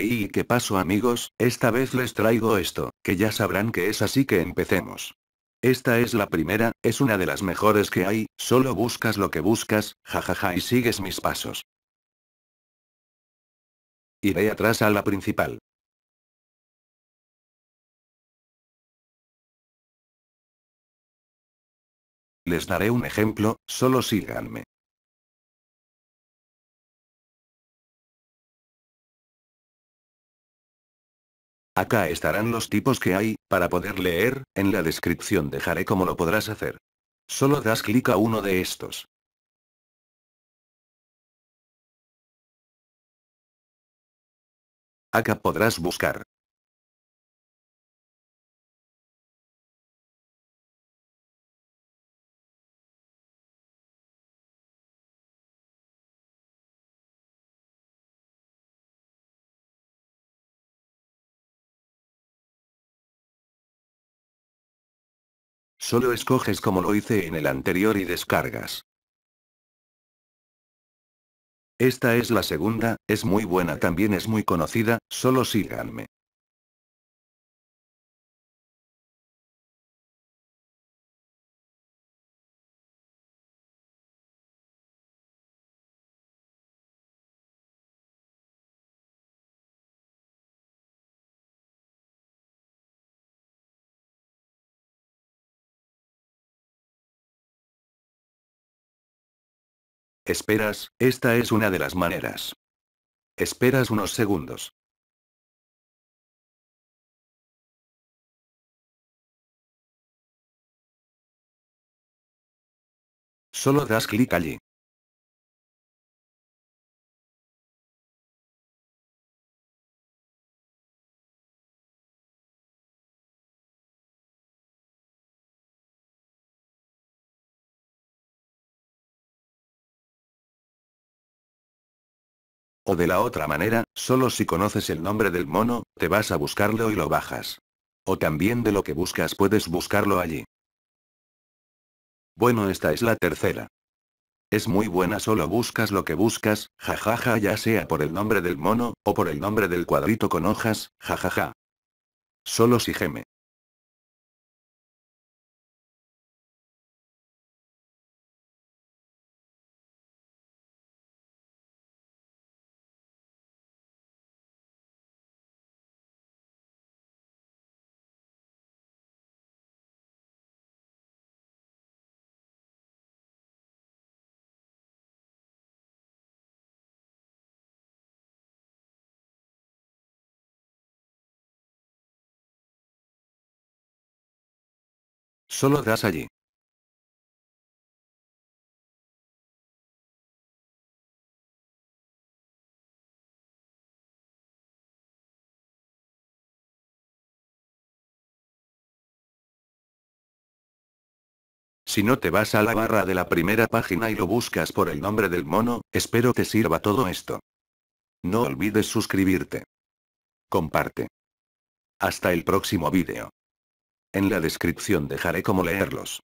Y qué paso amigos, esta vez les traigo esto, que ya sabrán que es así que empecemos. Esta es la primera, es una de las mejores que hay, solo buscas lo que buscas, jajaja y sigues mis pasos. Iré atrás a la principal. Les daré un ejemplo, solo síganme. Acá estarán los tipos que hay, para poder leer, en la descripción dejaré cómo lo podrás hacer. Solo das clic a uno de estos. Acá podrás buscar. Solo escoges como lo hice en el anterior y descargas. Esta es la segunda, es muy buena también es muy conocida, solo síganme. Esperas, esta es una de las maneras. Esperas unos segundos. Solo das clic allí. O de la otra manera, solo si conoces el nombre del mono, te vas a buscarlo y lo bajas. O también de lo que buscas puedes buscarlo allí. Bueno, esta es la tercera. Es muy buena, solo buscas lo que buscas, jajaja, ya sea por el nombre del mono, o por el nombre del cuadrito con hojas, jajaja. Solo si geme. Solo das allí. Si no te vas a la barra de la primera página y lo buscas por el nombre del mono, espero te sirva todo esto. No olvides suscribirte. Comparte. Hasta el próximo vídeo. En la descripción dejaré cómo leerlos.